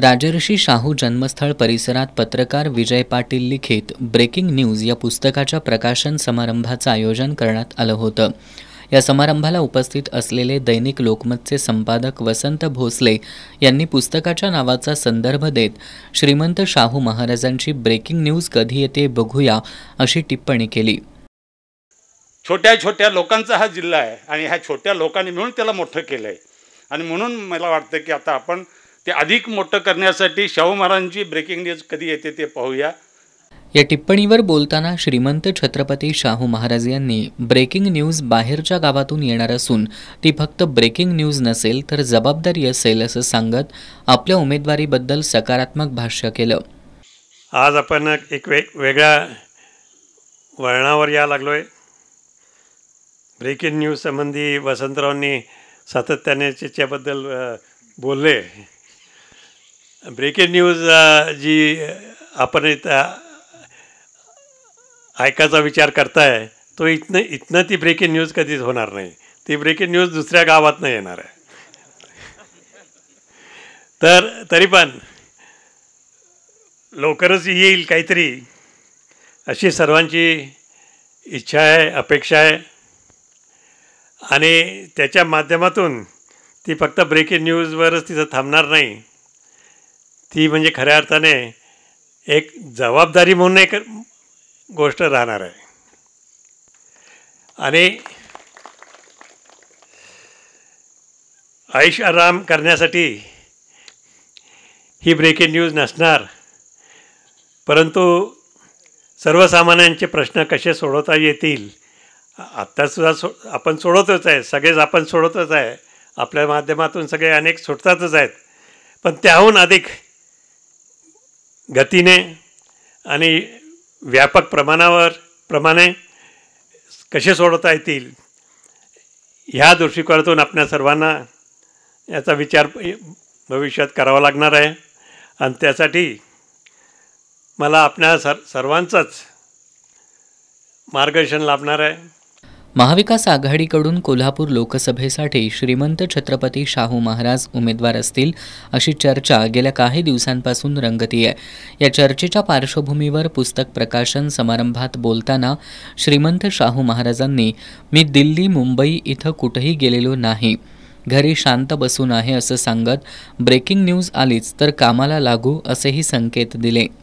राजर्षी शाहू जन्मस्थळ परिसरात पत्रकार विजय पाटील लिखित ब्रेकिंग न्यूज या पुस्तकाच्या प्रकाशन समारंभाचं आयोजन करण्यात आलं होतं या समारंभाला उपस्थित असलेले दैनिक लोकमतचे संपादक वसंत भोसले यांनी पुस्तकाच्या नावाचा संदर्भ देत श्रीमंत शाहू महाराजांची ब्रेकिंग न्यूज कधी येते बघूया अशी टिप्पणी केली छोट्या छोट्या लोकांचा हा जिल्हा आहे आणि ह्या छोट्या लोकांनी मिळून त्याला मोठं केलंय आणि म्हणून मला वाटतं की आता आपण ते अधिक मोठं करण्यासाठी शाहू महाराजांची ब्रेकिंग न्यूज कधी येते ते पाहूया या टिप्पणीवर बोलताना श्रीमंत छत्रपती शाहू महाराज यांनी ब्रेकिंग न्यूज बाहेरच्या गावातून येणार असून ती फक्त ब्रेकिंग न्यूज नसेल तर जबाबदारी असेल असं सांगत आपल्या उमेदवारीबद्दल सकारात्मक भाष्य केलं आज आपण एक वे वेगळ्या वळणावर या लागलोय ब्रेकिंग न्यूज संबंधी वसंतरावांनी सातत्याने त्याच्याबद्दल बोलले ब्रेकिंग न्यूज जी आपण इथं ऐकायचा विचार करताय तो इथनं इथनं ती ब्रेकिंग न्यूज कधीच होणार नाही ती ब्रेकिंग न्यूज दुसऱ्या गावातनं येणार आहे तर तरी पण लवकरच येईल काहीतरी अशी सर्वांची इच्छा आहे अपेक्षा आहे आणि त्याच्या माध्यमातून ती फक्त ब्रेकिंग न्यूजवरच तिथं थांबणार नाही ती म्हणजे खऱ्या अर्थाने एक जबाबदारी म्हणून एक गोष्ट राहणार आहे आणि आयुष आराम करण्यासाठी ही ब्रेकिंग न्यूज नसणार परंतु सर्वसामान्यांचे प्रश्न कसे सोडवता येतील आत्तासुद्धा सो आपण सोडवतच आहे सगळेच आपण सोडवतच आहे आपल्या माध्यमातून सगळे अनेक सुटतातच आहेत पण त्याहून अधिक गतीने आणि व्यापक प्रमाणावर प्रमाणे कसे सोडवता येतील ह्या दृष्टिकोनातून आपल्या सर्वांना याचा विचार भविष्यात करावा लागणार आहे आणि त्यासाठी मला आपल्या सर सर्वांचंच मार्गदर्शन लाभणार आहे महाविकास आघाडीकडून कोल्हापूर लोकसभेसाठी श्रीमंत छत्रपती शाहू महाराज उमेदवार असतील अशी चर्चा गेल्या काही दिवसांपासून रंगती आहे या चर्चेच्या पार्श्वभूमीवर पुस्तक प्रकाशन समारंभात बोलताना श्रीमंत शाहू महाराजांनी मी दिल्ली मुंबई इथं कुठेही गेलेलो नाही घरी शांत बसून आहे असं सांगत ब्रेकिंग न्यूज आलीच तर कामाला लागू असेही संकेत दिले